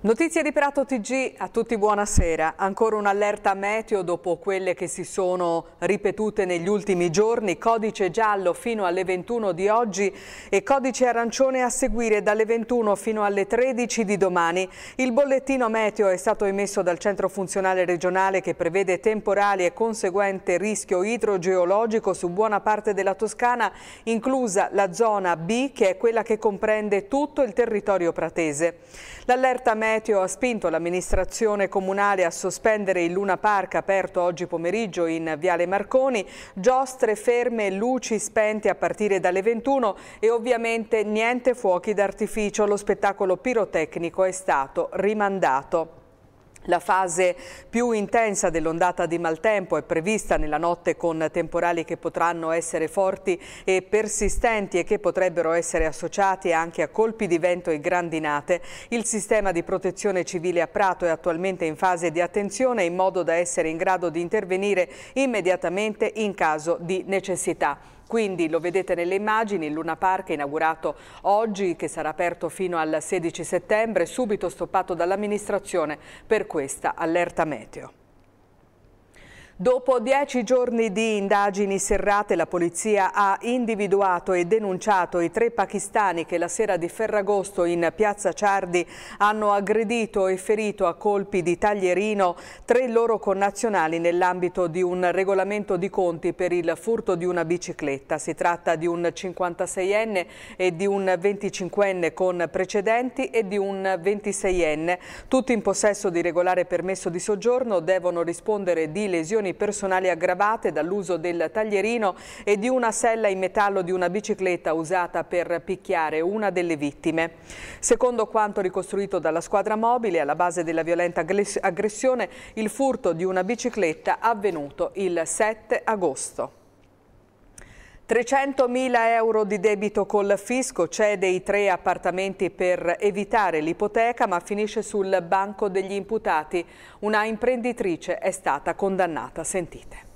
Notizie di Prato TG, a tutti buonasera. Ancora un'allerta meteo dopo quelle che si sono ripetute negli ultimi giorni. Codice giallo fino alle 21 di oggi e codice arancione a seguire dalle 21 fino alle 13 di domani. Il bollettino meteo è stato emesso dal Centro Funzionale Regionale che prevede temporali e conseguente rischio idrogeologico su buona parte della Toscana, inclusa la zona B che è quella che comprende tutto il territorio pratese. L'allerta meteo meteo ha spinto l'amministrazione comunale a sospendere il Luna Park aperto oggi pomeriggio in Viale Marconi, giostre ferme, luci spente a partire dalle 21 e ovviamente niente fuochi d'artificio. Lo spettacolo pirotecnico è stato rimandato. La fase più intensa dell'ondata di maltempo è prevista nella notte con temporali che potranno essere forti e persistenti e che potrebbero essere associati anche a colpi di vento e grandinate. Il sistema di protezione civile a Prato è attualmente in fase di attenzione in modo da essere in grado di intervenire immediatamente in caso di necessità. Quindi lo vedete nelle immagini, il Luna Park è inaugurato oggi che sarà aperto fino al 16 settembre, subito stoppato dall'amministrazione per questa allerta meteo. Dopo dieci giorni di indagini serrate, la polizia ha individuato e denunciato i tre pakistani che la sera di Ferragosto in piazza Ciardi hanno aggredito e ferito a colpi di taglierino tre loro connazionali nell'ambito di un regolamento di conti per il furto di una bicicletta. Si tratta di un 56enne e di un 25enne con precedenti e di un 26enne. Tutti in possesso di regolare permesso di soggiorno devono rispondere di lesioni lesioni personali aggravate dall'uso del taglierino e di una sella in metallo di una bicicletta usata per picchiare una delle vittime. Secondo quanto ricostruito dalla squadra mobile, alla base della violenta aggressione il furto di una bicicletta avvenuto il 7 agosto. 300.000 euro di debito col fisco, cede i tre appartamenti per evitare l'ipoteca ma finisce sul banco degli imputati. Una imprenditrice è stata condannata. Sentite.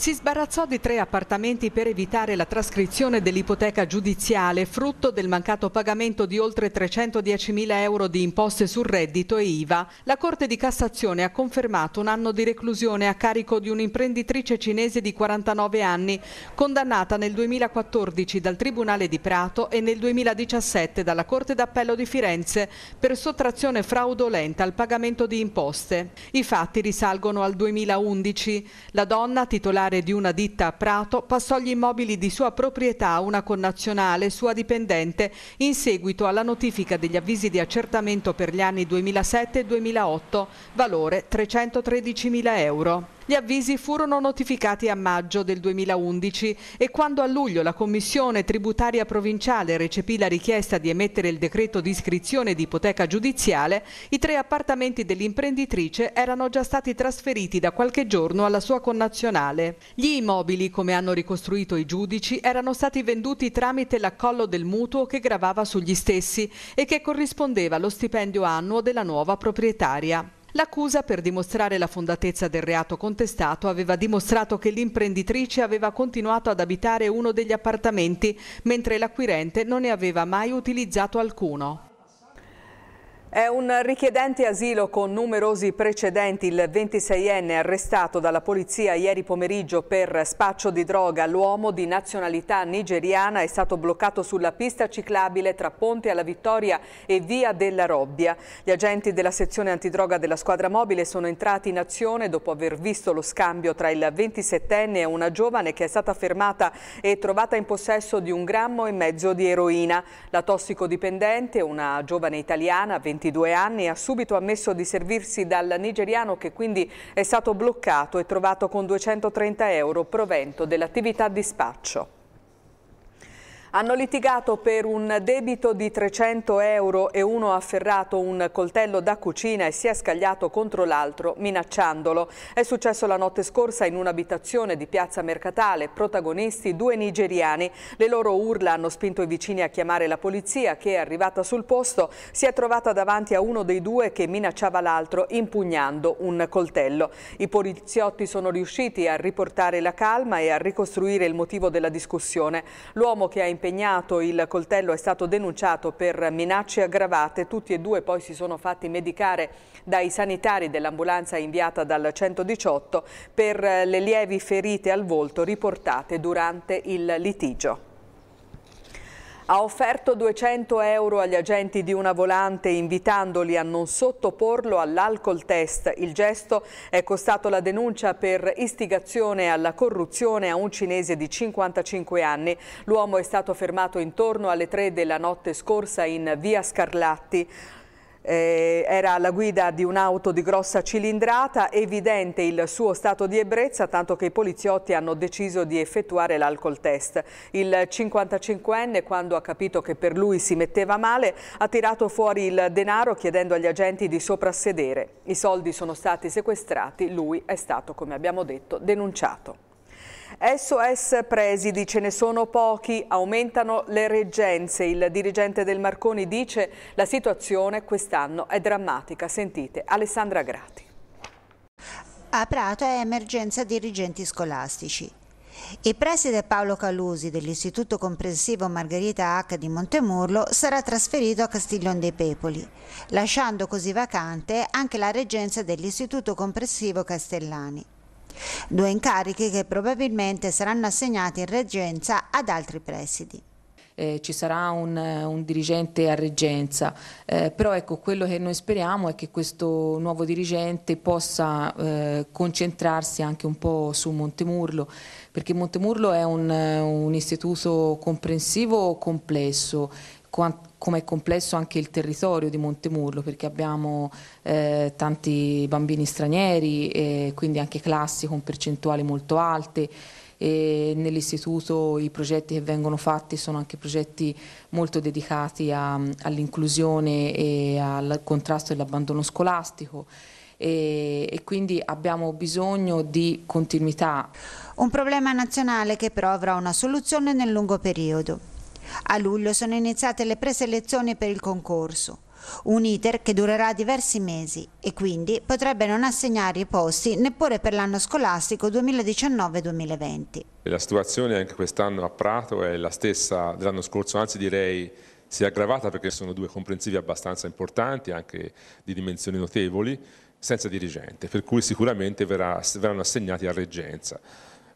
Si sbarazzò di tre appartamenti per evitare la trascrizione dell'ipoteca giudiziale, frutto del mancato pagamento di oltre 310.000 euro di imposte sul reddito e IVA. La Corte di Cassazione ha confermato un anno di reclusione a carico di un'imprenditrice cinese di 49 anni, condannata nel 2014 dal Tribunale di Prato e nel 2017 dalla Corte d'Appello di Firenze per sottrazione fraudolenta al pagamento di imposte. I fatti risalgono al 2011. La donna, titolare proprietaria di una ditta a Prato passò gli immobili di sua proprietà a una connazionale, sua dipendente, in seguito alla notifica degli avvisi di accertamento per gli anni 2007 e 2008, valore 313.000 euro. Gli avvisi furono notificati a maggio del 2011 e quando a luglio la Commissione Tributaria Provinciale recepì la richiesta di emettere il decreto di iscrizione di ipoteca giudiziale, i tre appartamenti dell'imprenditrice erano già stati trasferiti da qualche giorno alla sua connazionale. Gli immobili, come hanno ricostruito i giudici, erano stati venduti tramite l'accollo del mutuo che gravava sugli stessi e che corrispondeva allo stipendio annuo della nuova proprietaria. L'accusa, per dimostrare la fondatezza del reato contestato, aveva dimostrato che l'imprenditrice aveva continuato ad abitare uno degli appartamenti, mentre l'acquirente non ne aveva mai utilizzato alcuno. È un richiedente asilo con numerosi precedenti, il 26enne arrestato dalla polizia ieri pomeriggio per spaccio di droga. L'uomo di nazionalità nigeriana è stato bloccato sulla pista ciclabile tra Ponte alla Vittoria e Via della Robbia. Gli agenti della sezione antidroga della squadra mobile sono entrati in azione dopo aver visto lo scambio tra il 27enne e una giovane che è stata fermata e trovata in possesso di un grammo e mezzo di eroina. La tossicodipendente, una giovane italiana, 20 22 anni, ha subito ammesso di servirsi dal nigeriano che quindi è stato bloccato e trovato con 230 euro provento dell'attività di spaccio. Hanno litigato per un debito di 300 euro e uno ha afferrato un coltello da cucina e si è scagliato contro l'altro minacciandolo. È successo la notte scorsa in un'abitazione di Piazza Mercatale, protagonisti due nigeriani. Le loro urla hanno spinto i vicini a chiamare la polizia che arrivata sul posto si è trovata davanti a uno dei due che minacciava l'altro impugnando un coltello. I poliziotti sono riusciti a riportare la calma e a ricostruire il motivo della discussione. L'uomo che ha impugnato impegnato, il coltello è stato denunciato per minacce aggravate, tutti e due poi si sono fatti medicare dai sanitari dell'ambulanza inviata dal 118 per le lievi ferite al volto riportate durante il litigio ha offerto 200 euro agli agenti di una volante invitandoli a non sottoporlo all'alcol test. Il gesto è costato la denuncia per istigazione alla corruzione a un cinese di 55 anni. L'uomo è stato fermato intorno alle 3 della notte scorsa in via Scarlatti. Eh, era alla guida di un'auto di grossa cilindrata, evidente il suo stato di ebbrezza, tanto che i poliziotti hanno deciso di effettuare l'alcol test. Il 55enne, quando ha capito che per lui si metteva male, ha tirato fuori il denaro chiedendo agli agenti di soprassedere. I soldi sono stati sequestrati, lui è stato, come abbiamo detto, denunciato. SOS presidi ce ne sono pochi, aumentano le reggenze. Il dirigente del Marconi dice la situazione quest'anno è drammatica. Sentite Alessandra Grati. A Prato è emergenza dirigenti scolastici. Il preside Paolo Calusi dell'Istituto Comprensivo Margherita H di Montemurlo sarà trasferito a Castiglion dei Pepoli, lasciando così vacante anche la reggenza dell'Istituto Comprensivo Castellani. Due incarichi che probabilmente saranno assegnati in reggenza ad altri presidi. Eh, ci sarà un, un, dirigente a reggenza, eh, però ecco, quello che noi speriamo è che questo nuovo dirigente possa eh, concentrarsi anche un po' su Montemurlo, perché Montemurlo è un, un istituto comprensivo complesso come è complesso anche il territorio di Montemurlo perché abbiamo eh, tanti bambini stranieri e quindi anche classi con percentuali molto alte e nell'istituto i progetti che vengono fatti sono anche progetti molto dedicati all'inclusione e al contrasto dell'abbandono scolastico e, e, quindi abbiamo bisogno di continuità. Un problema nazionale che però avrà una soluzione nel lungo periodo. A luglio sono iniziate le preselezioni per il concorso, un iter che durerà diversi mesi e quindi potrebbe non assegnare i posti neppure per l'anno scolastico 2019-2020. La situazione anche quest'anno a Prato è la stessa dell'anno scorso, anzi direi si è aggravata perché sono due comprensivi abbastanza importanti, anche di dimensioni notevoli, senza dirigente, per cui sicuramente verrà, verranno assegnati a reggenza.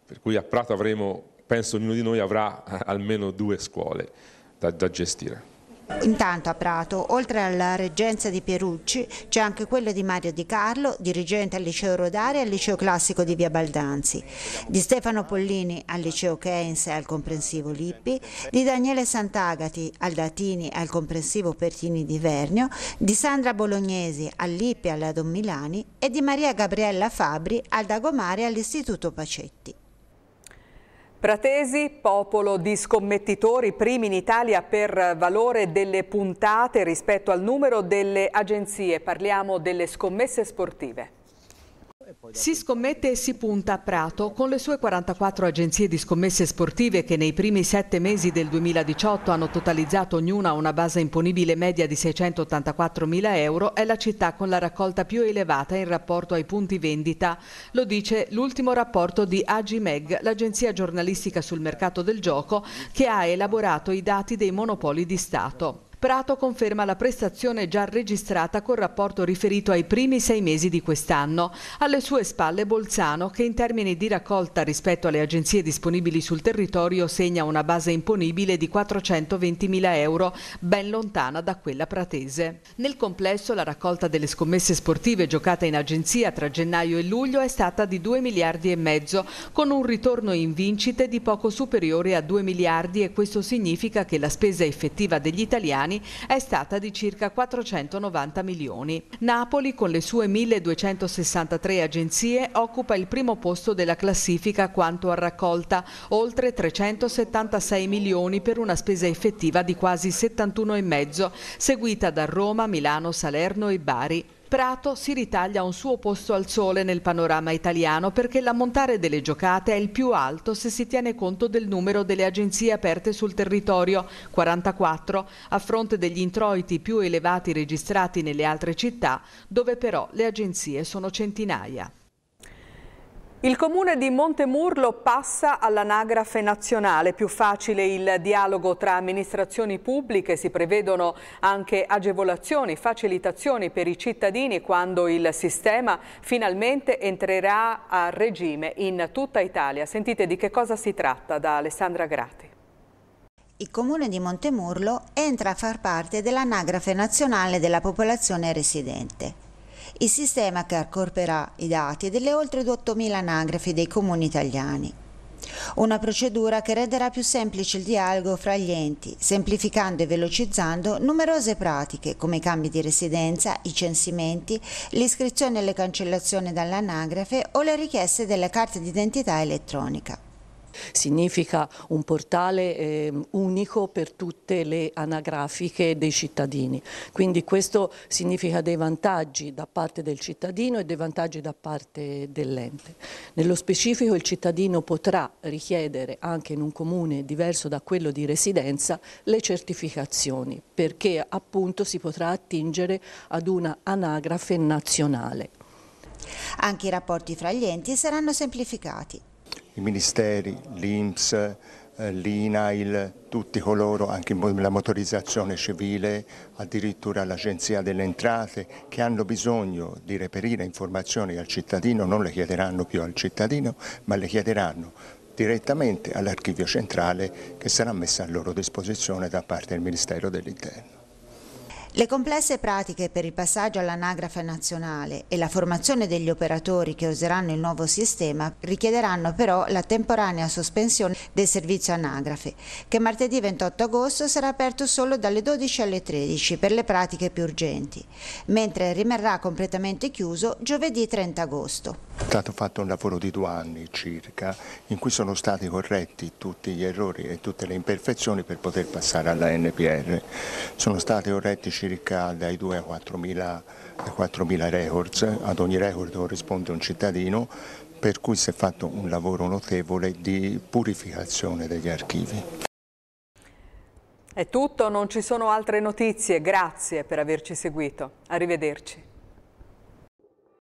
Per cui a Prato avremo penso ognuno di noi avrà eh, almeno due scuole da, da gestire. Intanto a Prato, oltre alla reggenza di Pierucci, c'è anche quella di Mario Di Carlo, dirigente al Liceo Rodari e al Liceo Classico di Via Baldanzi, di Stefano Pollini al Liceo Keynes e al Comprensivo Lippi, di Daniele Sant'Agati al Datini e al Comprensivo Pertini di Vernio, di Sandra Bolognesi al Lippi e alla Don Milani e di Maria Gabriella Fabri al Dagomare e all'Istituto Pacetti. Pratesi, popolo di scommettitori, primi in Italia per valore delle puntate rispetto al numero delle agenzie. Parliamo delle scommesse sportive. Si scommette e si punta a Prato. Con le sue 44 agenzie di scommesse sportive che nei primi sette mesi del 2018 hanno totalizzato ognuna una base imponibile media di 684 mila euro, è la città con la raccolta più elevata in rapporto ai punti vendita. Lo dice l'ultimo rapporto di Agimeg, l'agenzia giornalistica sul mercato del gioco, che ha elaborato i dati dei monopoli di Stato. Prato conferma la prestazione già registrata col rapporto riferito ai primi sei mesi di quest'anno. Alle sue spalle Bolzano che in termini di raccolta rispetto alle agenzie disponibili sul territorio segna una base imponibile di 420.000 euro, ben lontana da quella pratese. Nel complesso la raccolta delle scommesse sportive giocate in agenzia tra gennaio e luglio è stata di 2 miliardi e mezzo, con un ritorno in vincite di poco superiore a 2 miliardi e questo significa che la spesa effettiva degli italiani italiani è stata di circa 490 milioni. Napoli, con le sue 1263 agenzie, occupa il primo posto della classifica quanto a raccolta, oltre 376 milioni per una spesa effettiva di quasi 71,5, seguita da Roma, Milano, Salerno e Bari. Prato si ritaglia un suo posto al sole nel panorama italiano perché l'ammontare delle giocate è il più alto se si tiene conto del numero delle agenzie aperte sul territorio, 44, a fronte degli introiti più elevati registrati nelle altre città, dove però le agenzie sono centinaia. Il comune di Montemurlo passa all'anagrafe nazionale, più facile il dialogo tra amministrazioni pubbliche, si prevedono anche agevolazioni, facilitazioni per i cittadini quando il sistema finalmente entrerà a regime in tutta Italia. Sentite di che cosa si tratta da Alessandra Grati. Il comune di Montemurlo entra a far parte dell'anagrafe nazionale della popolazione residente. Il sistema che accorperà i dati delle oltre 8.000 anagrafi dei comuni italiani. Una procedura che renderà più semplice il dialogo fra gli enti, semplificando e velocizzando numerose pratiche come i cambi di residenza, i censimenti, l'iscrizione e le cancellazioni dall'anagrafe o le richieste delle carte d'identità elettronica. Significa un portale eh, unico per tutte le anagrafiche dei cittadini, quindi questo significa dei vantaggi da parte del cittadino e dei vantaggi da parte dell'ente. Nello specifico il cittadino potrà richiedere anche in un comune diverso da quello di residenza le certificazioni perché appunto si potrà attingere ad una anagrafe nazionale. Anche i rapporti fra gli enti saranno semplificati i ministeri, l'Inps, eh, l'INAIL, tutti coloro, anche la motorizzazione civile, addirittura l'Agenzia delle Entrate, che hanno bisogno di reperire informazioni al cittadino, non le chiederanno più al cittadino, ma le chiederanno direttamente all'archivio centrale che sarà messa a loro disposizione da parte del Ministero dell'Interno. Le complesse pratiche per il passaggio all'anagrafe nazionale e la formazione degli operatori che useranno il nuovo sistema richiederanno però la temporanea sospensione del servizio anagrafe, che martedì 28 agosto sarà aperto solo dalle 12 alle 13 per le pratiche più urgenti, mentre rimarrà completamente chiuso giovedì 30 agosto. È stato fatto un lavoro di due anni circa in cui sono stati corretti tutti gli errori e tutte le imperfezioni per poter passare alla NPR. Sono stati corretti circa dai 2 a 4 mila, 4 mila records, ad ogni record corrisponde un cittadino, per cui si è fatto un lavoro notevole di purificazione degli archivi. È tutto, non ci sono altre notizie, grazie per averci seguito, arrivederci.